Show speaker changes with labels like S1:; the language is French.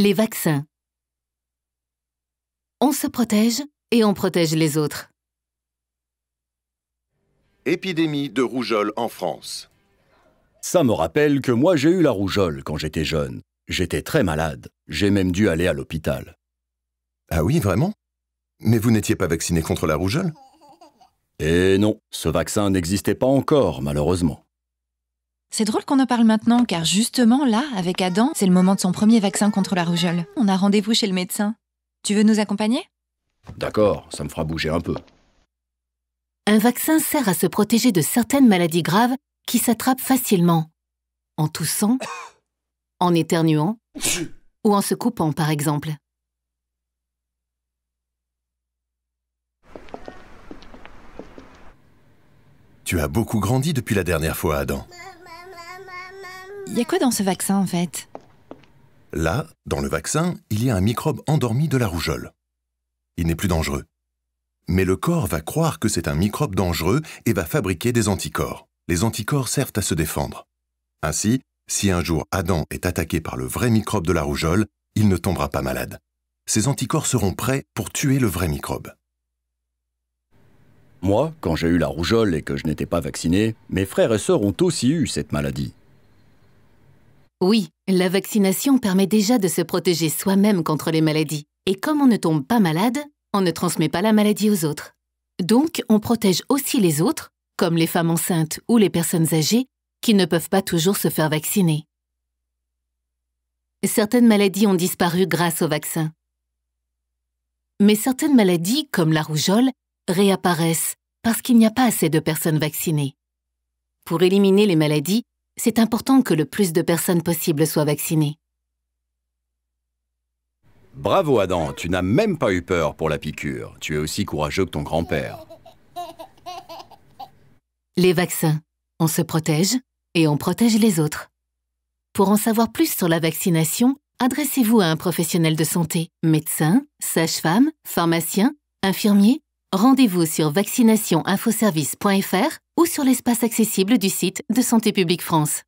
S1: Les vaccins. On se protège et on protège les autres.
S2: Épidémie de rougeole en France. Ça me rappelle que moi j'ai eu la rougeole quand j'étais jeune. J'étais très malade. J'ai même dû aller à l'hôpital. Ah oui, vraiment Mais vous n'étiez pas vacciné contre la rougeole Eh non, ce vaccin n'existait pas encore, malheureusement.
S1: C'est drôle qu'on en parle maintenant, car justement là, avec Adam, c'est le moment de son premier vaccin contre la rougeole. On a rendez-vous chez le médecin. Tu veux nous accompagner
S2: D'accord, ça me fera bouger un peu.
S1: Un vaccin sert à se protéger de certaines maladies graves qui s'attrapent facilement. En toussant, en éternuant ou en se coupant par exemple.
S3: Tu as beaucoup grandi depuis la dernière fois, Adam.
S1: Il y a quoi dans ce vaccin en fait
S3: Là, dans le vaccin, il y a un microbe endormi de la rougeole. Il n'est plus dangereux. Mais le corps va croire que c'est un microbe dangereux et va fabriquer des anticorps. Les anticorps servent à se défendre. Ainsi, si un jour Adam est attaqué par le vrai
S2: microbe de la rougeole, il ne tombera pas malade. Ces anticorps seront prêts pour tuer le vrai microbe. Moi, quand j'ai eu la rougeole et que je n'étais pas vacciné, mes frères et sœurs ont aussi eu cette maladie.
S1: Oui, la vaccination permet déjà de se protéger soi-même contre les maladies. Et comme on ne tombe pas malade, on ne transmet pas la maladie aux autres. Donc, on protège aussi les autres, comme les femmes enceintes ou les personnes âgées, qui ne peuvent pas toujours se faire vacciner. Certaines maladies ont disparu grâce au vaccin. Mais certaines maladies, comme la rougeole, réapparaissent parce qu'il n'y a pas assez de personnes vaccinées. Pour éliminer les maladies, c'est important que le plus de personnes possible soient vaccinées.
S2: Bravo Adam, tu n'as même pas eu peur pour la piqûre. Tu es aussi courageux que ton grand-père.
S1: Les vaccins, on se protège et on protège les autres. Pour en savoir plus sur la vaccination, adressez-vous à un professionnel de santé, médecin, sage-femme, pharmacien, infirmier. Rendez-vous sur vaccinationinfoservice.fr ou sur l'espace accessible du site de Santé publique France.